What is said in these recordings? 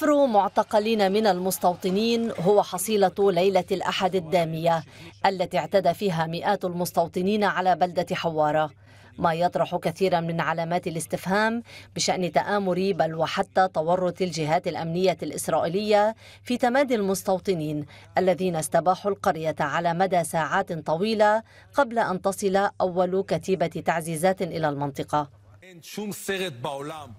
حفر معتقلين من المستوطنين هو حصيلة ليلة الأحد الدامية التي اعتدى فيها مئات المستوطنين على بلدة حوارة ما يطرح كثيرا من علامات الاستفهام بشأن تآمر بل وحتى تورط الجهات الأمنية الإسرائيلية في تمادي المستوطنين الذين استباحوا القرية على مدى ساعات طويلة قبل أن تصل أول كتيبة تعزيزات إلى المنطقة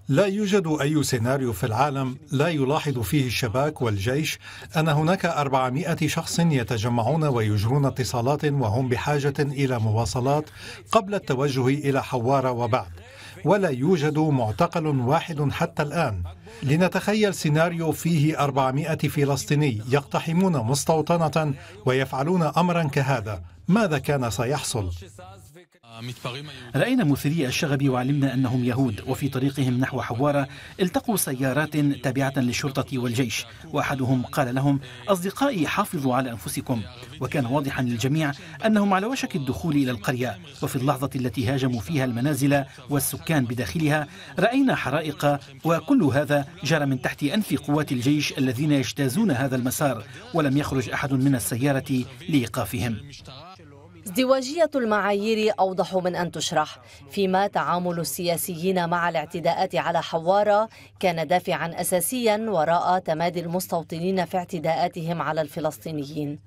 لا يوجد أي سيناريو في العالم لا يلاحظ فيه الشباك والجيش أن هناك 400 شخص يتجمعون ويجرون اتصالات وهم بحاجة إلى مواصلات قبل التوجه إلى حوارة وبعد ولا يوجد معتقل واحد حتى الآن لنتخيل سيناريو فيه 400 فلسطيني يقتحمون مستوطنة ويفعلون أمرا كهذا ماذا كان سيحصل؟ رأينا مثيري الشغب وعلمنا أنهم يهود وفي طريقهم نحو حوارة التقوا سيارات تابعة للشرطة والجيش وأحدهم قال لهم أصدقائي حافظوا على أنفسكم وكان واضحا للجميع أنهم على وشك الدخول إلى القرية وفي اللحظة التي هاجموا فيها المنازل والسكان بداخلها رأينا حرائق وكل هذا جرى من تحت أنف قوات الجيش الذين يجتازون هذا المسار ولم يخرج أحد من السيارة لإيقافهم ازدواجية المعايير أوضح من أن تشرح فيما تعامل السياسيين مع الاعتداءات على حوارة كان دافعا أساسيا وراء تمادي المستوطنين في اعتداءاتهم على الفلسطينيين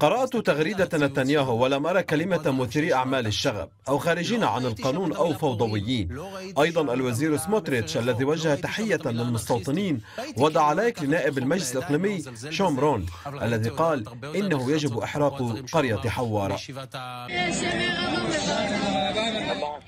قرأت تغريدة نتنياهو ولم أرى كلمة مثيري أعمال الشغب أو خارجين عن القانون أو فوضويين أيضا الوزير سموتريتش الذي وجه تحية للمستوطنين وضع لايك لنائب المجلس الإقليمي شوم الذي قال إنه يجب إحراق قرية حوارة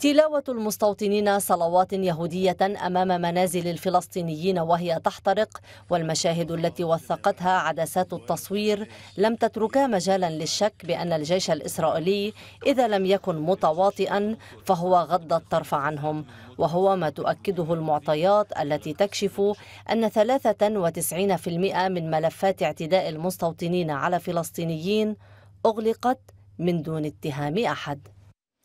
تلاوة المستوطنين صلوات يهودية أمام منازل الفلسطينيين وهي تحترق والمشاهد التي وثقتها عدسات التصوير لم تتركا مجالا للشك بأن الجيش الإسرائيلي إذا لم يكن متواطئا فهو غض الطرف عنهم وهو ما تؤكده المعطيات التي تكشف أن 93% من ملفات اعتداء المستوطنين على فلسطينيين أغلقت من دون اتهام أحد